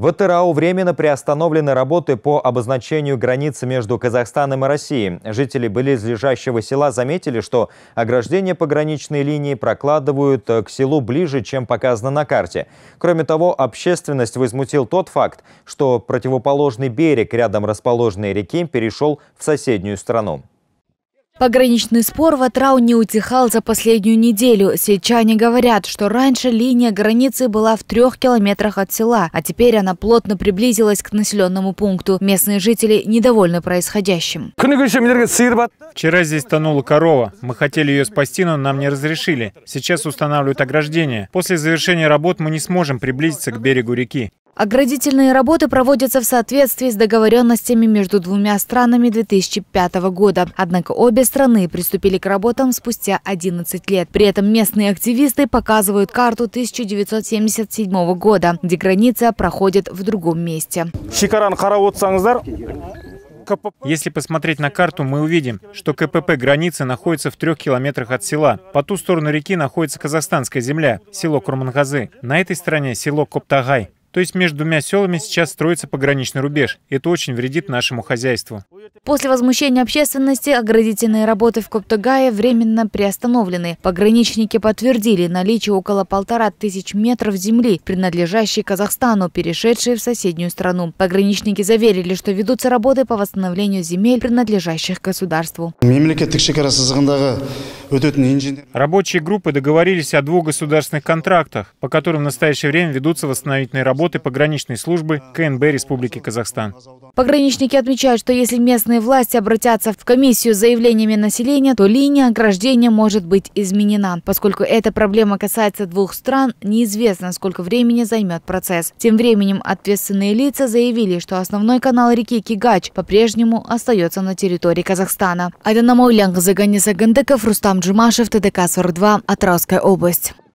В ТРАО временно приостановлены работы по обозначению границы между Казахстаном и Россией. Жители близлежащего села заметили, что ограждение пограничной линии прокладывают э, к селу ближе, чем показано на карте. Кроме того, общественность возмутил тот факт, что противоположный берег рядом расположенной реки перешел в соседнюю страну. Пограничный спор в Атрау не утихал за последнюю неделю. Сельчане говорят, что раньше линия границы была в трех километрах от села, а теперь она плотно приблизилась к населенному пункту. Местные жители недовольны происходящим. Вчера здесь тонула корова. Мы хотели ее спасти, но нам не разрешили. Сейчас устанавливают ограждение. После завершения работ мы не сможем приблизиться к берегу реки. Оградительные работы проводятся в соответствии с договоренностями между двумя странами 2005 года. Однако обе страны приступили к работам спустя 11 лет. При этом местные активисты показывают карту 1977 года, где граница проходит в другом месте. Если посмотреть на карту, мы увидим, что КПП границы находится в трех километрах от села. По ту сторону реки находится казахстанская земля, село Курмангазы. На этой стороне село Коптагай. То есть между двумя селами сейчас строится пограничный рубеж. Это очень вредит нашему хозяйству. После возмущения общественности оградительные работы в Коптагае временно приостановлены. Пограничники подтвердили наличие около полтора тысяч метров земли, принадлежащей Казахстану, перешедшей в соседнюю страну. Пограничники заверили, что ведутся работы по восстановлению земель, принадлежащих государству. Рабочие группы договорились о двух государственных контрактах, по которым в настоящее время ведутся восстановительные работы работы пограничной службы КНБ Республики Казахстан. Пограничники отмечают, что если местные власти обратятся в комиссию с заявлениями населения, то линия ограждения может быть изменена. Поскольку эта проблема касается двух стран, неизвестно, сколько времени займет процесс. Тем временем ответственные лица заявили, что основной канал реки Кигач по-прежнему остается на территории Казахстана. Айдана Маулян, Заганис Агандеков, Рустам Джумашев, ТДК-42, Атравская область.